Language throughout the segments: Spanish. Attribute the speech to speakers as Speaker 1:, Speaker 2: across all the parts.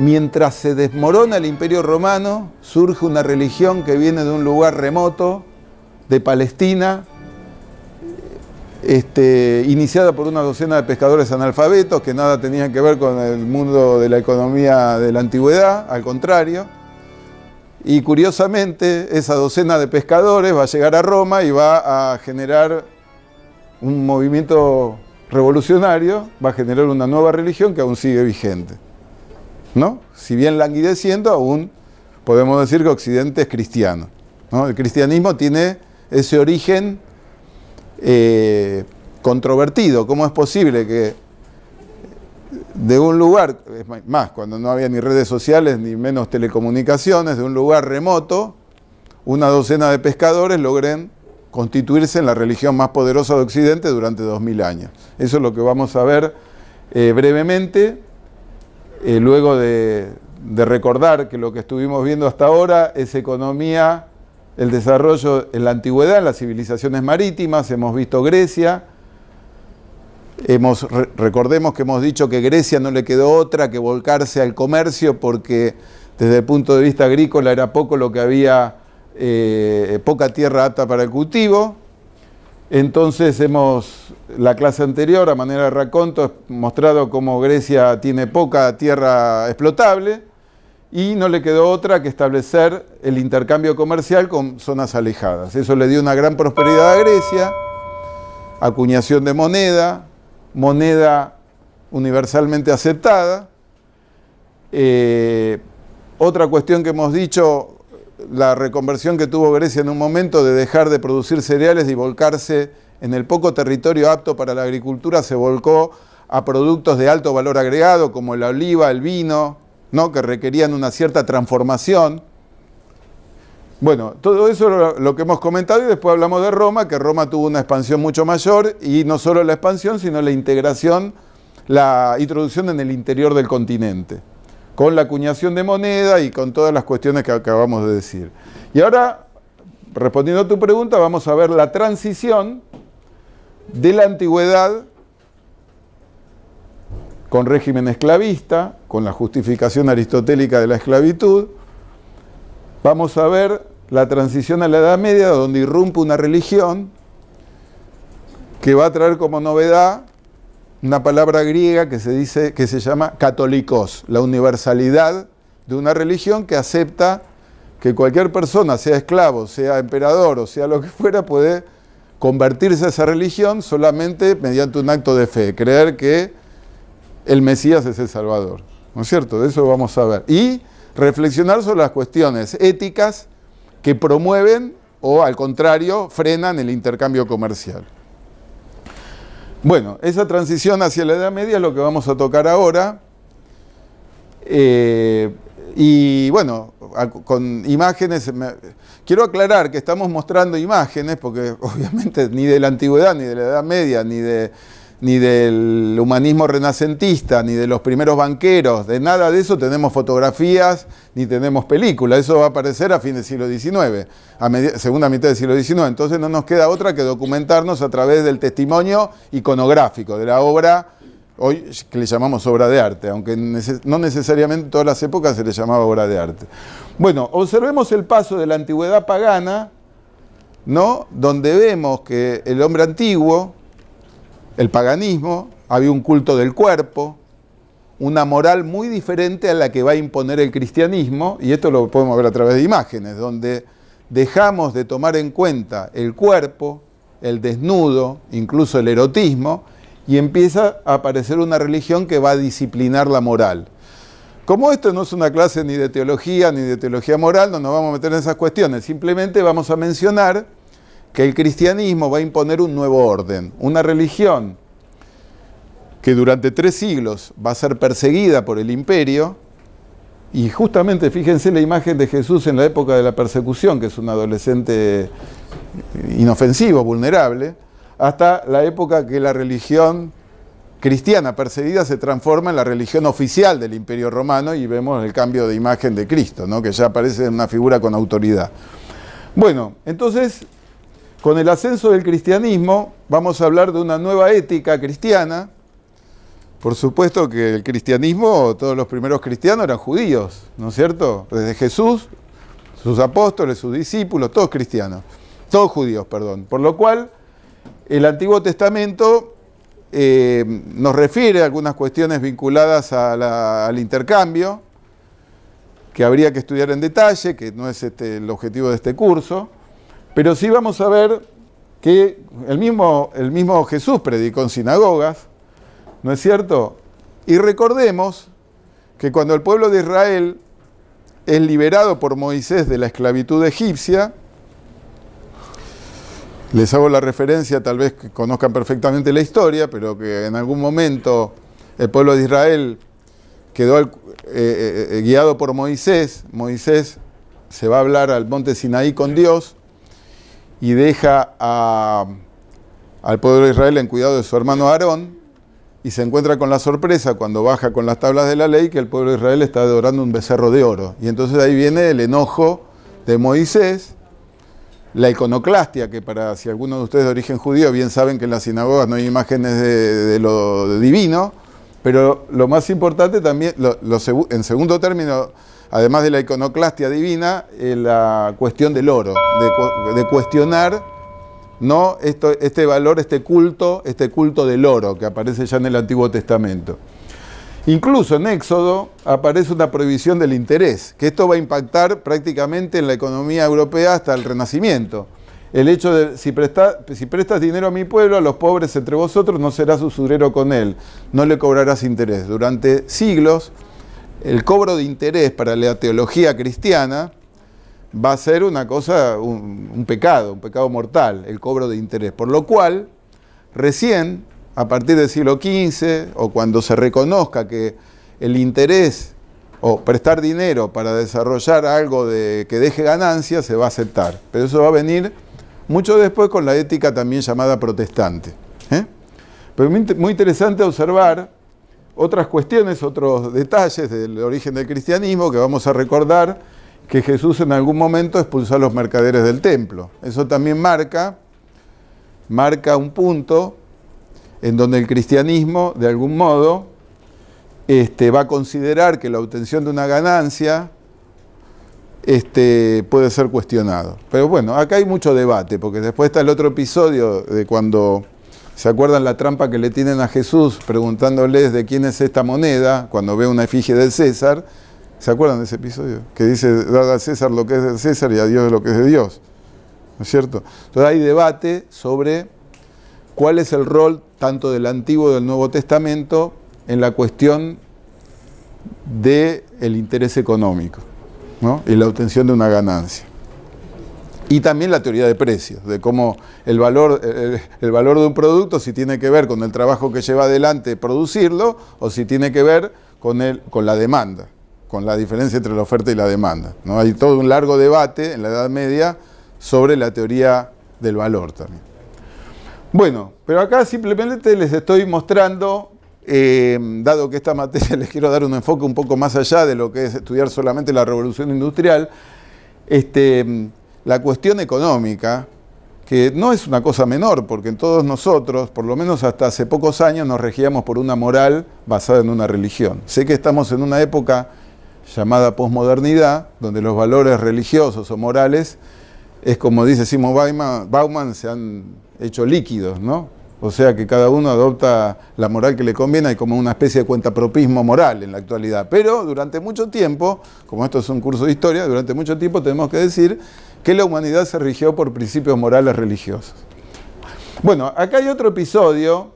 Speaker 1: Mientras se desmorona el imperio romano, surge una religión que viene de un lugar remoto, de Palestina, este, iniciada por una docena de pescadores analfabetos que nada tenían que ver con el mundo de la economía de la antigüedad, al contrario. Y curiosamente, esa docena de pescadores va a llegar a Roma y va a generar un movimiento revolucionario, va a generar una nueva religión que aún sigue vigente. Si bien languideciendo, aún podemos decir que Occidente es cristiano. El cristianismo tiene ese origen eh, controvertido. ¿Cómo es posible que de un lugar, más cuando no había ni redes sociales ni menos telecomunicaciones, de un lugar remoto, una docena de pescadores logren constituirse en la religión más poderosa de Occidente durante 2000 años. Eso es lo que vamos a ver eh, brevemente eh, luego de, recordar que lo que estuvimos viendo hasta ahora es economía, el desarrollo en la antigüedad, las civilizaciones marítimas, hemos visto Grecia, recordemos que hemos dicho que Grecia no le quedó otra que volcarse al comercio porque desde el punto de vista agrícola era poco lo que había, eh, poca tierra apta para el cultivo, entonces hemos, la clase anterior, a manera de raconto, mostrado cómo Grecia tiene poca tierra explotable y no le quedó otra que establecer el intercambio comercial con zonas alejadas. Eso le dio una gran prosperidad a Grecia, acuñación de moneda, moneda universalmente aceptada. Eh, otra cuestión que hemos dicho la reconversión que tuvo Grecia en un momento de dejar de producir cereales y volcarse en el poco territorio apto para la agricultura, se volcó a productos de alto valor agregado como la oliva, el vino, ¿no? que requerían una cierta transformación. Bueno, todo eso es lo que hemos comentado y después hablamos de Roma, que Roma tuvo una expansión mucho mayor y no solo la expansión, sino la integración, la introducción en el interior del continente con la acuñación de moneda y con todas las cuestiones que acabamos de decir. Y ahora, respondiendo a tu pregunta, vamos a ver la transición de la antigüedad con régimen esclavista, con la justificación aristotélica de la esclavitud, vamos a ver la transición a la Edad Media, donde irrumpe una religión que va a traer como novedad una palabra griega que se, dice, que se llama católicos, la universalidad de una religión que acepta que cualquier persona, sea esclavo, sea emperador o sea lo que fuera, puede convertirse a esa religión solamente mediante un acto de fe, creer que el Mesías es el Salvador. ¿No es cierto? De eso vamos a ver. Y reflexionar sobre las cuestiones éticas que promueven o al contrario frenan el intercambio comercial. Bueno, esa transición hacia la Edad Media es lo que vamos a tocar ahora. Eh, y bueno, con imágenes, quiero aclarar que estamos mostrando imágenes, porque obviamente ni de la antigüedad, ni de la Edad Media, ni de ni del humanismo renacentista, ni de los primeros banqueros, de nada de eso tenemos fotografías, ni tenemos películas. Eso va a aparecer a fin del siglo XIX, a segunda mitad del siglo XIX. Entonces no nos queda otra que documentarnos a través del testimonio iconográfico, de la obra, hoy que le llamamos obra de arte, aunque no necesariamente en todas las épocas se le llamaba obra de arte. Bueno, observemos el paso de la antigüedad pagana, ¿no? Donde vemos que el hombre antiguo, el paganismo, había un culto del cuerpo, una moral muy diferente a la que va a imponer el cristianismo, y esto lo podemos ver a través de imágenes, donde dejamos de tomar en cuenta el cuerpo, el desnudo, incluso el erotismo, y empieza a aparecer una religión que va a disciplinar la moral. Como esto no es una clase ni de teología ni de teología moral, no nos vamos a meter en esas cuestiones, simplemente vamos a mencionar que el cristianismo va a imponer un nuevo orden, una religión que durante tres siglos va a ser perseguida por el imperio, y justamente fíjense la imagen de Jesús en la época de la persecución, que es un adolescente inofensivo, vulnerable, hasta la época que la religión cristiana perseguida se transforma en la religión oficial del Imperio Romano y vemos el cambio de imagen de Cristo, ¿no? que ya aparece en una figura con autoridad. Bueno, entonces con el ascenso del cristianismo vamos a hablar de una nueva ética cristiana. Por supuesto que el cristianismo, todos los primeros cristianos eran judíos, ¿no es cierto? Desde Jesús, sus apóstoles, sus discípulos, todos cristianos, todos judíos, perdón. Por lo cual, el Antiguo Testamento eh, nos refiere a algunas cuestiones vinculadas al intercambio, que habría que estudiar en detalle, que no es este, el objetivo de este curso pero sí vamos a ver que el mismo, el mismo Jesús predicó en sinagogas, ¿no es cierto? Y recordemos que cuando el pueblo de Israel es liberado por Moisés de la esclavitud egipcia, les hago la referencia, tal vez conozcan perfectamente la historia, pero que en algún momento el pueblo de Israel quedó eh, eh, eh, guiado por Moisés. Moisés se va a hablar al monte Sinaí con Dios y deja al pueblo de Israel en cuidado de su hermano Aarón y se encuentra con la sorpresa cuando baja con las tablas de la ley que el pueblo de Israel está adorando un becerro de oro. Y entonces ahí viene el enojo de Moisés, la iconoclastia, que para si alguno de ustedes de origen judío bien saben que en las sinagogas no hay imágenes de, lo divino, pero lo más importante también, en segundo término, además de la iconoclastia divina, eh, la cuestión del oro, de, cuestionar ¿no? este valor, este culto, este culto del oro que aparece ya en el Antiguo Testamento. Incluso en Éxodo aparece una prohibición del interés, que esto va a impactar prácticamente en la economía europea hasta el Renacimiento. El hecho de, si, si prestas dinero a mi pueblo, a los pobres entre vosotros, no serás usurero con él, no le cobrarás interés. Durante siglos, el cobro de interés para la teología cristiana va a ser una cosa, un, pecado, un pecado mortal, el cobro de interés. Por lo cual, recién, a partir del siglo XV, o cuando se reconozca que el interés o prestar dinero para desarrollar algo que deje ganancia, se va a aceptar. Pero eso va a venir mucho después con la ética también llamada protestante. ¿Eh? Pero muy interesante observar otras cuestiones, otros detalles del origen del cristianismo que vamos a recordar que Jesús en algún momento expulsó a los mercaderes del templo. Eso también marca, marca un punto en donde el cristianismo, de algún modo, este, va a considerar que la obtención de una ganancia este, puede ser cuestionado. Pero bueno, acá hay mucho debate, porque después está el otro episodio de cuando ¿Se acuerdan la trampa que le tienen a Jesús preguntándoles de quién es esta moneda cuando ve una efigie del César? ¿Se acuerdan de ese episodio? Que dice, dad a César lo que es de César y a Dios lo que es de Dios. ¿No es cierto? Entonces hay debate sobre cuál es el rol tanto del Antiguo y del Nuevo Testamento en la cuestión del interés económico y la obtención de una ganancia. Y también la teoría de precios, de cómo el valor, eh, eh, el, valor de un producto, si tiene que ver con el trabajo que lleva adelante producirlo o si tiene que ver con, el, con la demanda, con la diferencia entre la oferta y la demanda. ¿no? Hay todo un largo debate en la Edad Media sobre la teoría del valor también. Bueno, pero acá simplemente les estoy mostrando, em, dado que esta materia les quiero dar un enfoque un poco más allá de lo que es estudiar solamente la revolución industrial, este, la cuestión económica, que no es una cosa menor, porque en todos nosotros, por lo menos hasta hace pocos años, nos regíamos por una moral basada en una religión. Sé que estamos en una época llamada posmodernidad, donde los valores religiosos o morales es como dice Simon Bauman, se han hecho líquidos, ¿no? O sea que cada uno adopta la moral que le conviene, hay como una especie de cuentapropismo moral en la actualidad. Pero durante mucho tiempo, como esto es un curso de historia, durante mucho tiempo tenemos que decir que la humanidad se rigió por principios morales religiosos. Bueno, acá hay otro episodio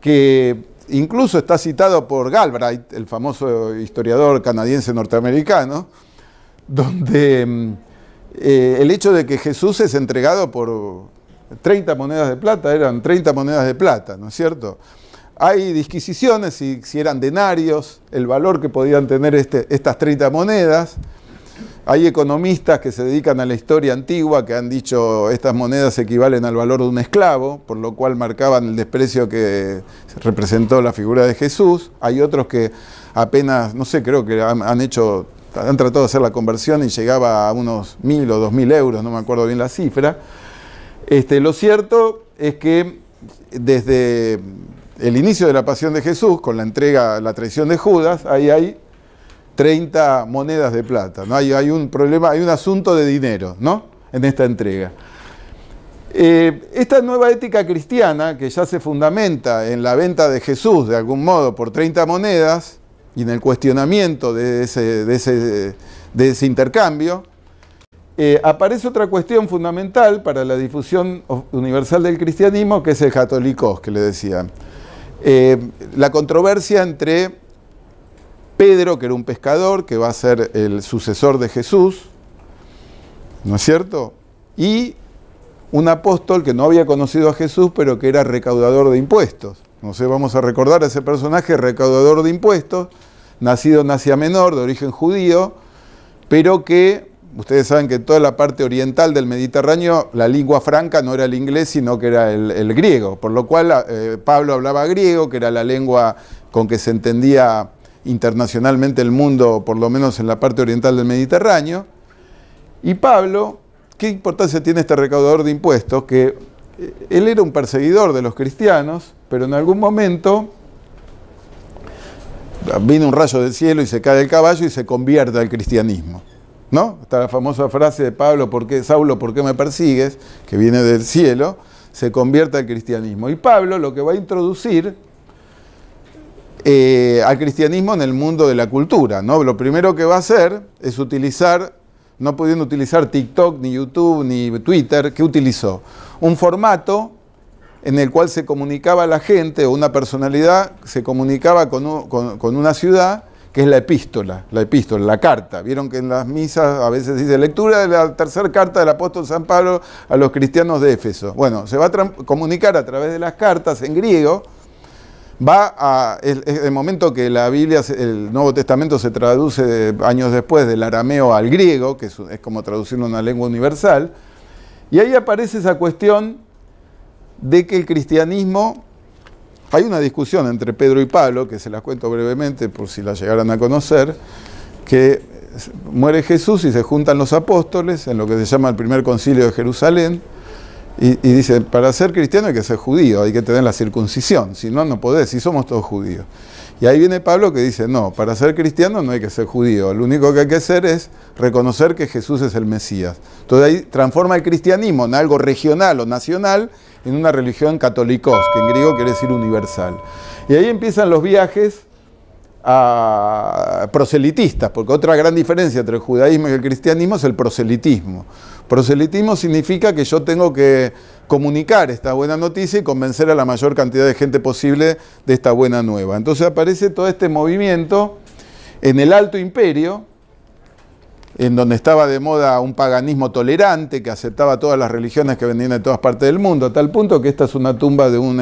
Speaker 1: que incluso está citado por Galbraith, el famoso historiador canadiense norteamericano, donde mm, eh, el hecho de que Jesús es entregado por 30 monedas de plata, eran 30 monedas de plata, ¿no es cierto? Hay disquisiciones si, eran denarios, el valor que podían tener este, estas 30 monedas. Hay economistas que se dedican a la historia antigua que han dicho estas monedas equivalen al valor de un esclavo, por lo cual marcaban el desprecio que representó la figura de Jesús. Hay otros que apenas, no sé, creo que han, hecho, han tratado de hacer la conversión y llegaba a unos mil o dos mil euros, no me acuerdo bien la cifra. Este, lo cierto es que desde el inicio de la pasión de Jesús, con la entrega, la traición de Judas, ahí hay 30 monedas de plata. ¿no? Hay, hay un problema, hay un asunto de dinero ¿no? en esta entrega. Eh, esta nueva ética cristiana, que ya se fundamenta en la venta de Jesús, de algún modo, por 30 monedas, y en el cuestionamiento de ese, de ese, intercambio, eh, aparece otra cuestión fundamental para la difusión universal del cristianismo, que es el católicos, que le decían. Eh, la controversia entre Pedro, que era un pescador, que va a ser el sucesor de Jesús, ¿no es cierto? Y un apóstol que no había conocido a Jesús, pero que era recaudador de impuestos. No sé, vamos a recordar a ese personaje, recaudador de impuestos, nacido en Asia Menor, de origen judío, pero que, ustedes saben que en toda la parte oriental del Mediterráneo, la lengua franca no era el inglés, sino que era el, griego, por lo cual eh, Pablo hablaba griego, que era la lengua con que se entendía internacionalmente el mundo, por lo menos en la parte oriental del Mediterráneo. Y Pablo, ¿qué importancia tiene este recaudador de impuestos? Que eh, él era un perseguidor de los cristianos, pero en algún momento vino un rayo del cielo y se cae el caballo y se convierte al cristianismo. ¿No? Está la famosa frase de Pablo, ¿por qué, Saulo, ¿por qué me persigues? que viene del cielo, se convierte al cristianismo. Y Pablo lo que va a introducir eh, al cristianismo en el mundo de la cultura. ¿no? Lo primero que va a hacer es utilizar, no pudiendo utilizar TikTok, ni YouTube, ni Twitter, ¿qué utilizó? Un formato en el cual se comunicaba la gente o una personalidad se comunicaba con, una ciudad que es la epístola, la epístola, la carta. Vieron que en las misas a veces dice lectura de la tercera carta del apóstol San Pablo a los cristianos de Éfeso. Bueno, se va a comunicar a través de las cartas en griego, va a, el, momento que la Biblia, el Nuevo Testamento se traduce años después del arameo al griego, que es, es como traducir una lengua universal, y ahí aparece esa cuestión de que el cristianismo, hay una discusión entre Pedro y Pablo, que se las cuento brevemente por si la llegaran a conocer, que muere Jesús y se juntan los apóstoles en lo que se llama el primer concilio de Jerusalén, y, dice, para ser cristiano hay que ser judío, hay que tener la circuncisión, si no, no podés, si somos todos judíos. Y ahí viene Pablo que dice, no, para ser cristiano no hay que ser judío, lo único que hay que hacer es reconocer que Jesús es el Mesías. Entonces ahí transforma el cristianismo en algo regional o nacional en una religión católicos, que en griego quiere decir universal. Y ahí empiezan los viajes a proselitistas, porque otra gran diferencia entre el judaísmo y el cristianismo es el proselitismo. Proselitismo significa que yo tengo que comunicar esta buena noticia y convencer a la mayor cantidad de gente posible de esta buena nueva. Entonces aparece todo este movimiento en el Alto Imperio, en donde estaba de moda un paganismo tolerante que aceptaba todas las religiones que venían de todas partes del mundo, a tal punto que esta es una tumba de un,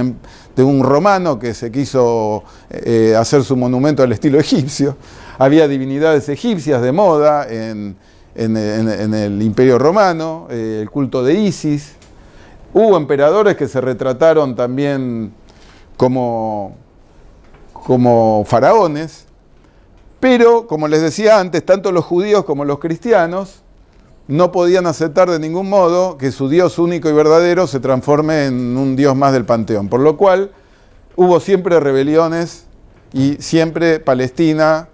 Speaker 1: em, romano que se quiso eh, hacer su monumento al estilo egipcio. Había divinidades egipcias de moda en, en, el Imperio Romano, eh, el culto de Isis. Hubo emperadores que se retrataron también como, como faraones, pero como les decía antes, tanto los judíos como los cristianos no podían aceptar de ningún modo que su Dios único y verdadero se transforme en un Dios más del panteón, por lo cual hubo siempre rebeliones y siempre Palestina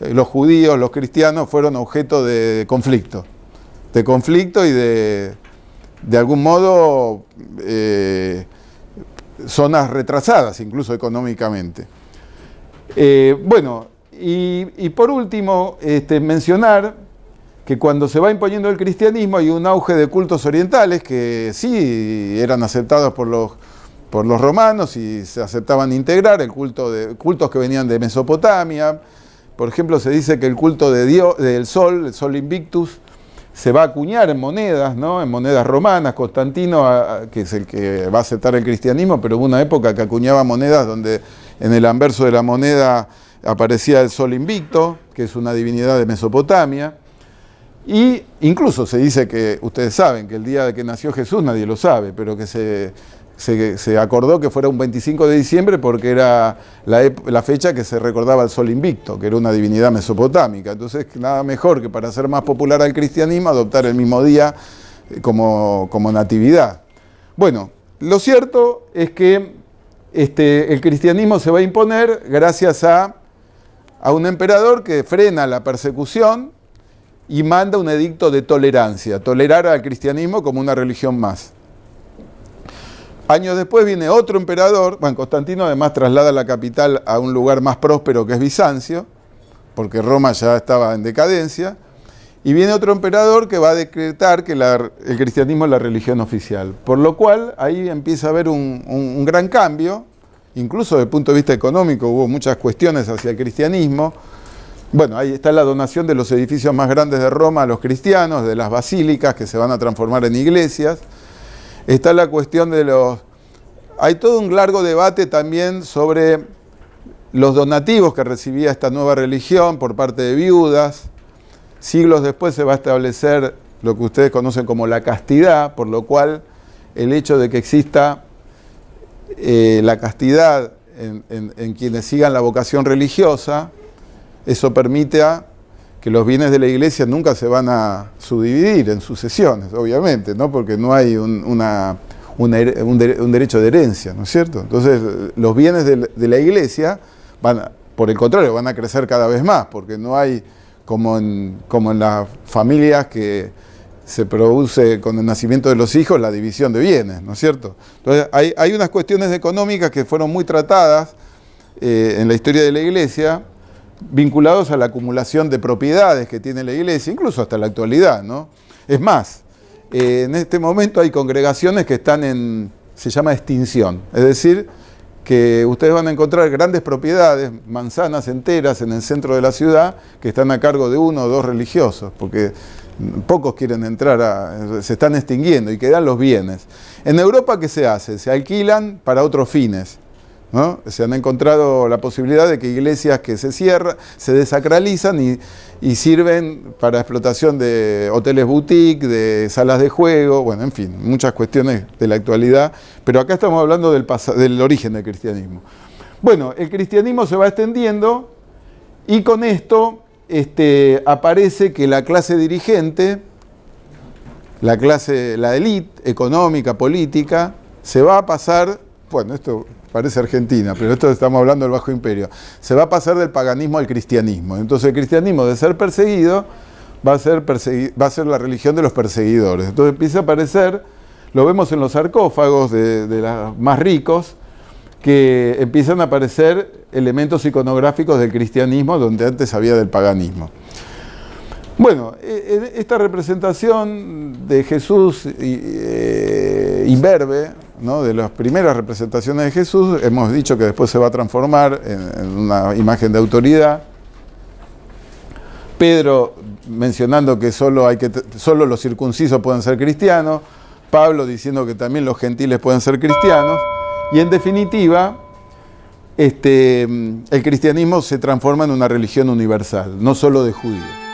Speaker 1: eh, los judíos, los cristianos fueron objeto de conflicto, de conflicto y de, de algún modo, eh, zonas retrasadas, incluso económicamente. Eh, bueno, y, por último, este, mencionar que cuando se va imponiendo el cristianismo hay un auge de cultos orientales que sí eran aceptados por los, por los romanos y se aceptaban integrar, el culto de, cultos que venían de Mesopotamia, por ejemplo, se dice que el culto de Dios, del sol, el sol invictus, se va a acuñar en monedas, ¿no? en monedas romanas. Constantino, que es el que va a aceptar el cristianismo, pero hubo una época que acuñaba monedas donde en el anverso de la moneda aparecía el sol invicto, que es una divinidad de Mesopotamia. Y incluso se dice que, ustedes saben, que el día de que nació Jesús nadie lo sabe, pero que se, se, acordó que fuera un 25 de diciembre porque era la, fecha que se recordaba al sol invicto, que era una divinidad mesopotámica. Entonces, nada mejor que para hacer más popular al cristianismo adoptar el mismo día eh, como, natividad. Bueno, lo cierto es que este, el cristianismo se va a imponer gracias a un emperador que frena la persecución y manda un edicto de tolerancia, tolerar al cristianismo como una religión más. Años después viene otro emperador, Juan Constantino además traslada la capital a un lugar más próspero que es Bizancio, porque Roma ya estaba en decadencia, y viene otro emperador que va a decretar que el cristianismo es la religión oficial, por lo cual ahí empieza a haber un, un gran cambio, incluso desde el punto de vista económico hubo muchas cuestiones hacia el cristianismo, bueno, ahí está la donación de los edificios más grandes de Roma a los cristianos, de las basílicas que se van a transformar en iglesias, Está la cuestión de los... Hay todo un largo debate también sobre los donativos que recibía esta nueva religión por parte de viudas. Siglos después se va a establecer lo que ustedes conocen como la castidad, por lo cual el hecho de que exista eh, la castidad en, quienes sigan la vocación religiosa, eso permite a que los bienes de la iglesia nunca se van a subdividir en sucesiones, obviamente, ¿no? porque no hay un, derecho de herencia, ¿no es cierto? Entonces, los bienes de la, iglesia van, por el contrario, van a crecer cada vez más, porque no hay, como en, las familias que se produce con el nacimiento de los hijos, la división de bienes, ¿no es cierto? Entonces, hay, unas cuestiones económicas que fueron muy tratadas eh, en la historia de la iglesia, vinculados a la acumulación de propiedades que tiene la iglesia, incluso hasta la actualidad, ¿no? Es más, eh, en este momento hay congregaciones que están en, se llama extinción, es decir, que ustedes van a encontrar grandes propiedades, manzanas enteras en el centro de la ciudad, que están a cargo de uno o dos religiosos, porque pocos quieren entrar, a, se están extinguiendo y quedan los bienes. En Europa, ¿qué se hace? Se alquilan para otros fines. ¿no? Se han encontrado la posibilidad de que iglesias que se cierran, se desacralizan y, sirven para explotación de hoteles boutique, de salas de juego, bueno, en fin, muchas cuestiones de la actualidad, pero acá estamos hablando del, del origen del cristianismo. Bueno, el cristianismo se va extendiendo y con esto este, aparece que la clase dirigente, la clase, la élite económica, política, se va a pasar, bueno, esto parece Argentina, pero esto estamos hablando del Bajo Imperio, se va a pasar del paganismo al cristianismo. Entonces el cristianismo de ser perseguido va a ser, va a ser la religión de los perseguidores. Entonces empieza a aparecer, lo vemos en los sarcófagos de, de los más ricos, que empiezan a aparecer elementos iconográficos del cristianismo donde antes había del paganismo. Bueno, e-, e-, esta representación de Jesús eh, imberbe de las primeras representaciones de Jesús, hemos dicho que después se va a transformar en, una imagen de autoridad. Pedro mencionando que solo, los circuncisos pueden ser cristianos, Pablo diciendo que también los gentiles pueden ser cristianos, y en definitiva, este, el cristianismo se transforma en una religión universal, no solo de judíos.